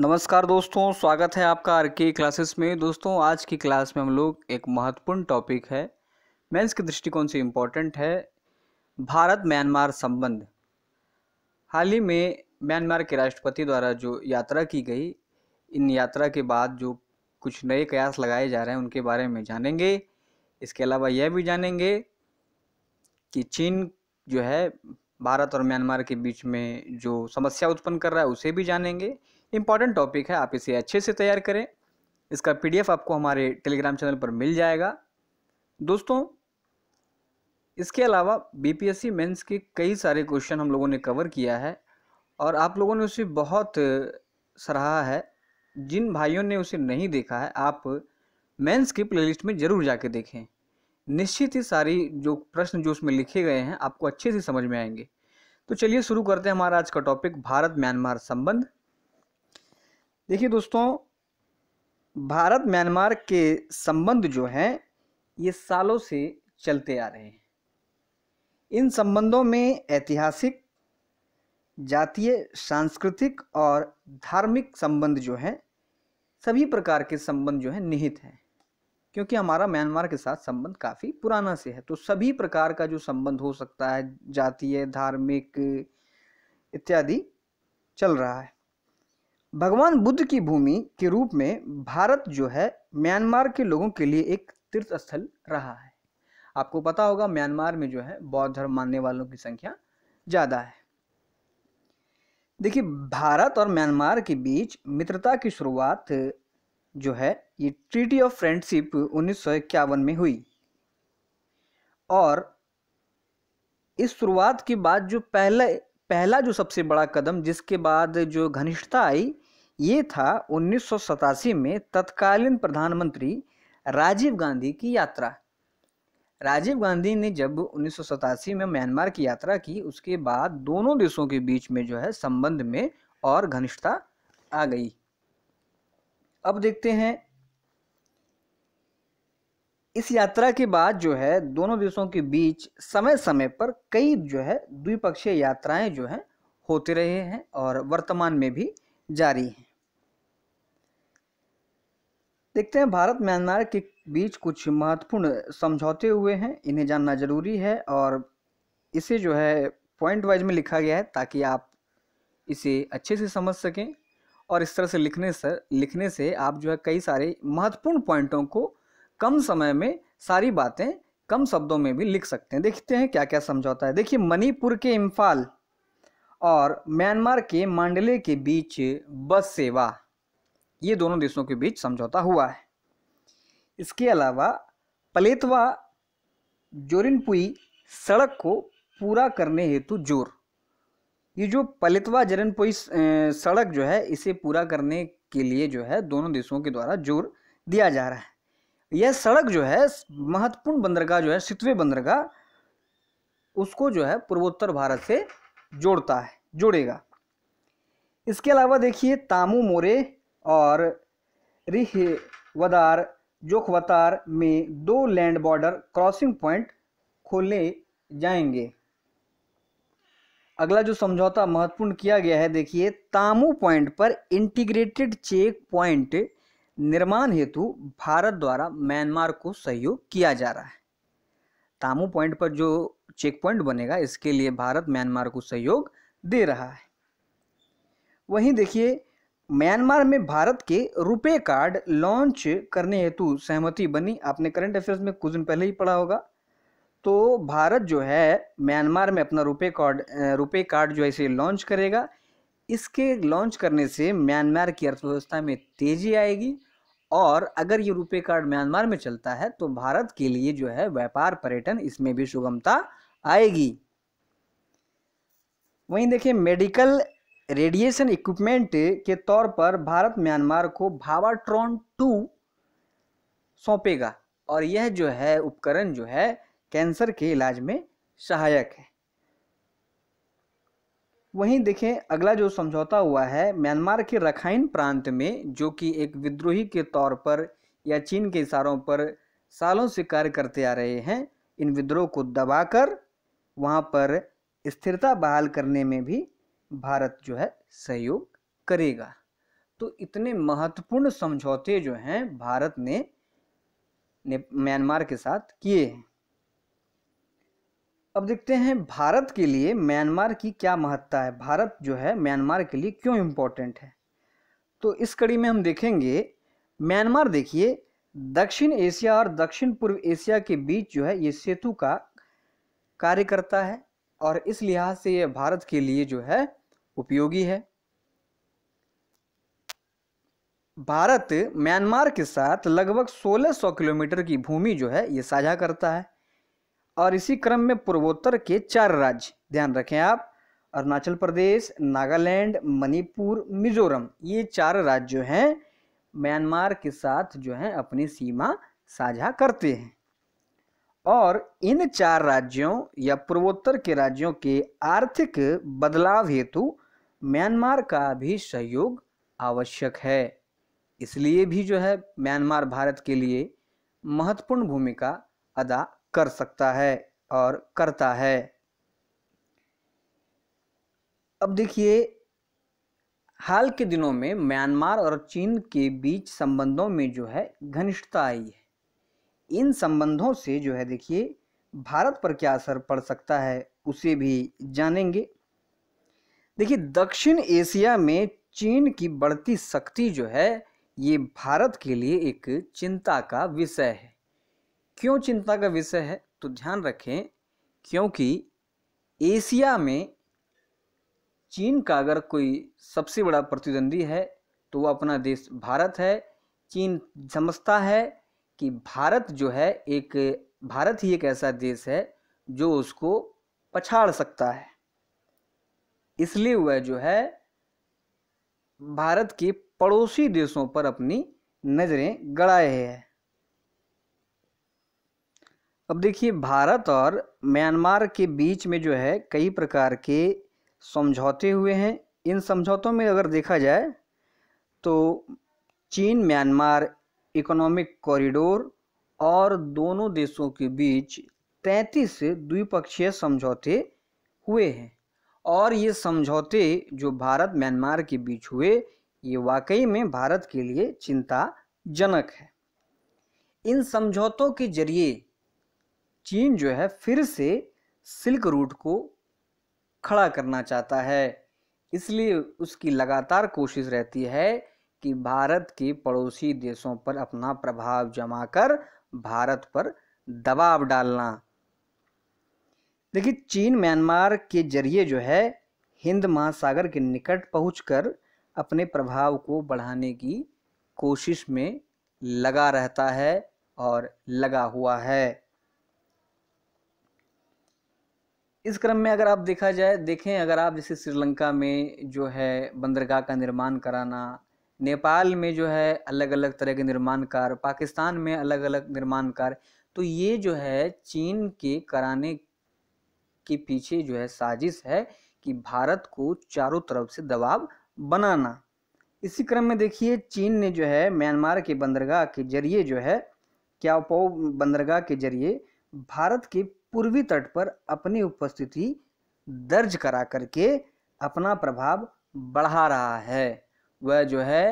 नमस्कार दोस्तों स्वागत है आपका आर के क्लासेस में दोस्तों आज की क्लास में हम लोग एक महत्वपूर्ण टॉपिक है मेंस के दृष्टिकोण से इम्पोर्टेंट है भारत म्यांमार संबंध हाल ही में म्यांमार के राष्ट्रपति द्वारा जो यात्रा की गई इन यात्रा के बाद जो कुछ नए कयास लगाए जा रहे हैं उनके बारे में जानेंगे इसके अलावा यह भी जानेंगे कि चीन जो है भारत और म्यांमार के बीच में जो समस्या उत्पन्न कर रहा है उसे भी जानेंगे इंपॉर्टेंट टॉपिक है आप इसे अच्छे से तैयार करें इसका पीडीएफ आपको हमारे टेलीग्राम चैनल पर मिल जाएगा दोस्तों इसके अलावा बीपीएससी मेंस के कई सारे क्वेश्चन हम लोगों ने कवर किया है और आप लोगों ने उसे बहुत सराहा है जिन भाइयों ने उसे नहीं देखा है आप मेंस की प्लेलिस्ट में ज़रूर जाके देखें निश्चित ही सारी जो प्रश्न जो उसमें लिखे गए हैं आपको अच्छे से समझ में आएंगे तो चलिए शुरू करते हैं हमारा आज का टॉपिक भारत म्यांमार संबंध देखिए दोस्तों भारत म्यांमार के संबंध जो हैं ये सालों से चलते आ रहे हैं इन संबंधों में ऐतिहासिक जातीय सांस्कृतिक और धार्मिक संबंध जो हैं सभी प्रकार के संबंध जो हैं निहित हैं क्योंकि हमारा म्यांमार के साथ संबंध काफ़ी पुराना से है तो सभी प्रकार का जो संबंध हो सकता है जातीय धार्मिक इत्यादि चल रहा है भगवान बुद्ध की भूमि के रूप में भारत जो है म्यांमार के लोगों के लिए एक तीर्थ स्थल रहा है आपको पता होगा म्यांमार में जो है बौद्ध धर्म मानने वालों की संख्या ज़्यादा है देखिए भारत और म्यांमार के बीच मित्रता की शुरुआत जो है ये ट्रीटी ऑफ फ्रेंडशिप उन्नीस में हुई और इस शुरुआत के बाद जो पहले पहला जो सबसे बड़ा कदम जिसके बाद जो घनिष्ठता आई ये था उन्नीस में तत्कालीन प्रधानमंत्री राजीव गांधी की यात्रा राजीव गांधी ने जब उन्नीस में म्यांमार की यात्रा की उसके बाद दोनों देशों के बीच में जो है संबंध में और घनिष्ठता आ गई अब देखते हैं इस यात्रा के बाद जो है दोनों देशों के बीच समय समय पर कई जो है द्विपक्षीय यात्राएं जो है होते रहे हैं और वर्तमान में भी जारी हैं देखते हैं भारत म्यांमार के बीच कुछ महत्वपूर्ण समझौते हुए हैं इन्हें जानना ज़रूरी है और इसे जो है पॉइंट वाइज में लिखा गया है ताकि आप इसे अच्छे से समझ सकें और इस तरह से लिखने से लिखने से आप जो है कई सारे महत्वपूर्ण पॉइंटों को कम समय में सारी बातें कम शब्दों में भी लिख सकते हैं देखते हैं क्या क्या समझौता है देखिए मणिपुर के इम्फाल और म्यांमार के मांडले के बीच बस सेवा ये दोनों देशों के बीच समझौता हुआ है इसके अलावा पलेतवा जोरिनपुई सड़क को पूरा करने हेतु जोर ये जो पलेतवा जरनपुई सड़क जो है इसे पूरा करने के लिए जो है दोनों देशों के द्वारा जोर दिया जा रहा है यह सड़क जो है महत्वपूर्ण बंदरगाह जो है सितवे बंदरगाह उसको जो है पूर्वोत्तर भारत से जोड़ता है जोड़ेगा इसके अलावा देखिए तामू मोरे और रिहवदार जोखवतार में दो लैंड बॉर्डर क्रॉसिंग पॉइंट खोले जाएंगे अगला जो समझौता महत्वपूर्ण किया गया है देखिए तामू पॉइंट पर इंटीग्रेटेड चेक पॉइंट निर्माण हेतु भारत द्वारा म्यांमार को सहयोग किया जा रहा है तामू पॉइंट पर जो चेक पॉइंट बनेगा इसके लिए भारत म्यांमार को सहयोग दे रहा है वहीं देखिए म्यांमार में भारत के रुपे कार्ड लॉन्च करने हेतु सहमति बनी आपने करंट अफेयर्स में कुछ दिन पहले ही पढ़ा होगा तो भारत जो है म्यांमार में अपना रुपे कार्ड रुपे कार्ड जो है इसे लॉन्च करेगा इसके लॉन्च करने से म्यांमार की अर्थव्यवस्था में तेजी आएगी और अगर ये रुपे कार्ड म्यांमार में चलता है तो भारत के लिए जो है व्यापार पर्यटन इसमें भी सुगमता आएगी वहीं देखिए मेडिकल रेडिएशन इक्विपमेंट के तौर पर भारत म्यांमार को भावाट्रॉन टू सौंपेगा और यह जो है उपकरण जो है कैंसर के इलाज में सहायक है वहीं देखें अगला जो समझौता हुआ है म्यांमार के रखाइन प्रांत में जो कि एक विद्रोही के तौर पर या चीन के इशारों पर सालों से कार्य करते आ रहे हैं इन विद्रोह को दबाकर वहाँ पर स्थिरता बहाल करने में भी भारत जो है सहयोग करेगा तो इतने महत्वपूर्ण समझौते जो हैं भारत ने, ने म्यांमार के साथ किए हैं अब देखते हैं भारत के लिए म्यांमार की क्या महत्ता है भारत जो है म्यांमार के लिए क्यों इम्पोर्टेंट है तो इस कड़ी में हम देखेंगे म्यांमार देखिए दक्षिण एशिया और दक्षिण पूर्व एशिया के बीच जो है ये सेतु का कार्य करता है और इस लिहाज से यह भारत के लिए जो है उपयोगी है भारत म्यांमार के साथ लगभग 1600 किलोमीटर की भूमि जो है ये साझा करता है और इसी क्रम में पूर्वोत्तर के चार राज्य ध्यान रखें आप अरुणाचल प्रदेश नागालैंड मणिपुर मिजोरम ये चार राज्य हैं म्यांमार के साथ जो है अपनी सीमा साझा करते हैं और इन चार राज्यों या पूर्वोत्तर के राज्यों के आर्थिक बदलाव हेतु म्यांमार का भी सहयोग आवश्यक है इसलिए भी जो है म्यांमार भारत के लिए महत्वपूर्ण भूमिका अदा कर सकता है और करता है अब देखिए हाल के दिनों में म्यांमार और चीन के बीच संबंधों में जो है घनिष्ठता आई है इन संबंधों से जो है देखिए भारत पर क्या असर पड़ सकता है उसे भी जानेंगे देखिए दक्षिण एशिया में चीन की बढ़ती शक्ति जो है ये भारत के लिए एक चिंता का विषय है क्यों चिंता का विषय है तो ध्यान रखें क्योंकि एशिया में चीन का अगर कोई सबसे बड़ा प्रतिद्वंदी है तो वो अपना देश भारत है चीन समझता है कि भारत जो है एक भारत ही एक ऐसा देश है जो उसको पछाड़ सकता है इसलिए वह जो है भारत के पड़ोसी देशों पर अपनी नज़रें गड़ाए है अब देखिए भारत और म्यांमार के बीच में जो है कई प्रकार के समझौते हुए हैं इन समझौतों में अगर देखा जाए तो चीन म्यांमार इकोनॉमिक कॉरिडोर और दोनों देशों के बीच तैंतीस द्विपक्षीय समझौते हुए हैं और ये समझौते जो भारत म्यांमार के बीच हुए ये वाकई में भारत के लिए चिंताजनक है इन समझौतों के जरिए चीन जो है फिर से सिल्क रूट को खड़ा करना चाहता है इसलिए उसकी लगातार कोशिश रहती है कि भारत के पड़ोसी देशों पर अपना प्रभाव जमा कर भारत पर दबाव डालना देखिए चीन म्यांमार के जरिए जो है हिंद महासागर के निकट पहुंचकर अपने प्रभाव को बढ़ाने की कोशिश में लगा रहता है और लगा हुआ है इस क्रम में अगर आप देखा जाए देखें अगर आप जैसे श्रीलंका में जो है बंदरगाह का निर्माण कराना नेपाल में जो है अलग अलग तरह के निर्माण कार्य पाकिस्तान में अलग अलग निर्माण कार्य तो ये जो है चीन के कराने के पीछे जो है साजिश है कि भारत को चारों तरफ से दबाव बनाना इसी क्रम में देखिए चीन ने जो है म्यांमार के बंदरगाह के जरिए जो है क्या पो बंदरगाह के जरिए भारत के पूर्वी तट पर अपनी उपस्थिति दर्ज करा करके अपना प्रभाव बढ़ा रहा है वह जो है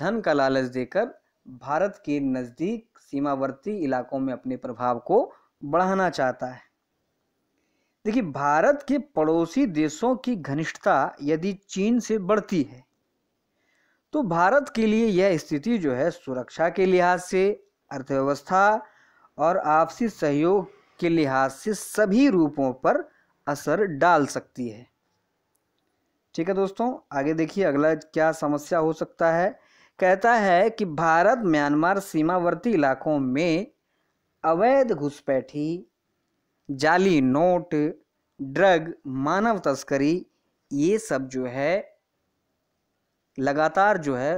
धन का लालच देकर भारत के नज़दीक सीमावर्ती इलाकों में अपने प्रभाव को बढ़ाना चाहता है देखिए भारत के पड़ोसी देशों की घनिष्ठता यदि चीन से बढ़ती है तो भारत के लिए यह स्थिति जो है सुरक्षा के लिहाज से अर्थव्यवस्था और आपसी सहयोग के लिहाज से सभी रूपों पर असर डाल सकती है ठीक है दोस्तों आगे देखिए अगला क्या समस्या हो सकता है कहता है कि भारत म्यांमार सीमावर्ती इलाकों में अवैध घुसपैठी जाली नोट ड्रग मानव तस्करी ये सब जो है लगातार जो है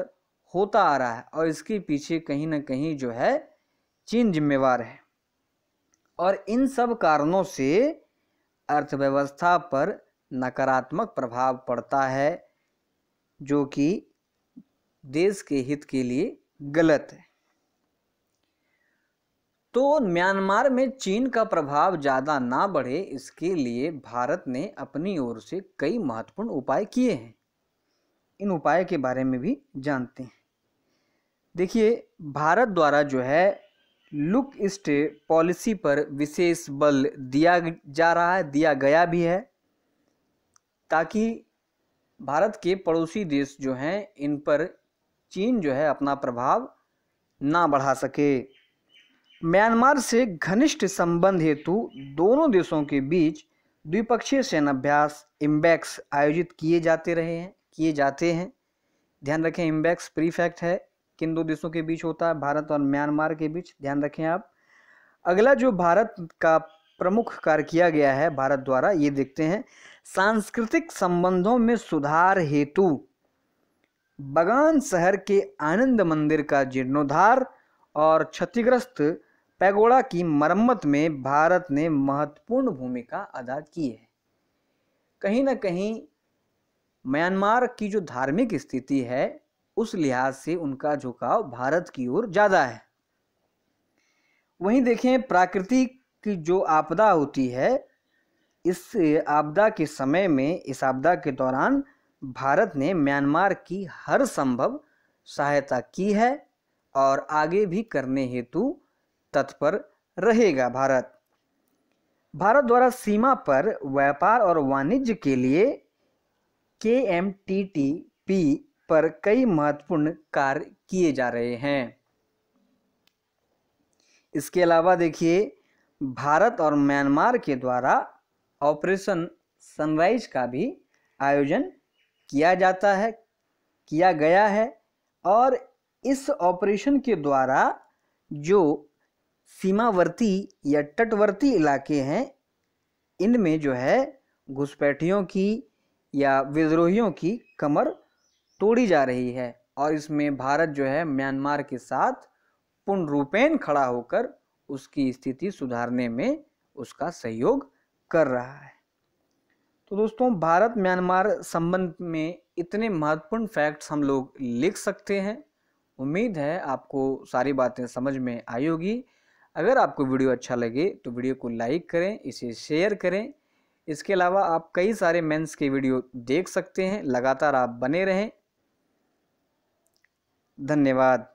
होता आ रहा है और इसके पीछे कहीं ना कहीं जो है चीन जिम्मेवार है और इन सब कारणों से अर्थव्यवस्था पर नकारात्मक प्रभाव पड़ता है जो कि देश के हित के लिए गलत है तो म्यांमार में चीन का प्रभाव ज़्यादा ना बढ़े इसके लिए भारत ने अपनी ओर से कई महत्वपूर्ण उपाय किए हैं इन उपाय के बारे में भी जानते हैं देखिए भारत द्वारा जो है लुक ईस्ट पॉलिसी पर विशेष बल दिया जा रहा है दिया गया भी है ताकि भारत के पड़ोसी देश जो हैं इन पर चीन जो है अपना प्रभाव ना बढ़ा सके म्यांमार से घनिष्ठ संबंध हेतु दोनों देशों के बीच द्विपक्षीय सेनाभ्यास इम्बैक्स आयोजित किए जाते रहे हैं किए जाते हैं ध्यान रखें इम्बैक्स प्रीफैक्ट है किन दो देशों के बीच होता है भारत और म्यांमार के बीच ध्यान रखें आप अगला जो भारत का प्रमुख कार्य किया गया है भारत द्वारा ये देखते हैं सांस्कृतिक संबंधों में सुधार हेतु बगान शहर के आनंद मंदिर का जीर्णोद्धार और क्षतिग्रस्त पैगोड़ा की मरम्मत में भारत ने महत्वपूर्ण भूमिका अदा की है कहीं ना कहीं म्यांमार की जो धार्मिक स्थिति है उस लिहाज से उनका झुकाव भारत की ओर ज़्यादा है वहीं देखें प्राकृतिक कि जो आपदा होती है इस आपदा के समय में इस आपदा के दौरान भारत ने म्यांमार की हर संभव सहायता की है और आगे भी करने हेतु तत्पर रहेगा भारत भारत द्वारा सीमा पर व्यापार और वाणिज्य के लिए के एम टी टी पी पर कई महत्वपूर्ण कार्य किए जा रहे हैं इसके अलावा देखिए भारत और म्यांमार के द्वारा ऑपरेशन सनराइज का भी आयोजन किया जाता है किया गया है और इस ऑपरेशन के द्वारा जो सीमावर्ती या तटवर्ती इलाके हैं इनमें जो है घुसपैठियों की या विद्रोहियों की कमर तोड़ी जा रही है और इसमें भारत जो है म्यांमार के साथ पूर्ण रूपेण खड़ा होकर उसकी स्थिति सुधारने में उसका सहयोग कर रहा है तो दोस्तों भारत म्यांमार संबंध में इतने महत्वपूर्ण फैक्ट्स हम लोग लिख सकते हैं उम्मीद है आपको सारी बातें समझ में आई होगी अगर आपको वीडियो अच्छा लगे तो वीडियो को लाइक करें इसे शेयर करें इसके अलावा आप कई सारे मेंस के वीडियो देख सकते हैं लगातार आप बने रहें धन्यवाद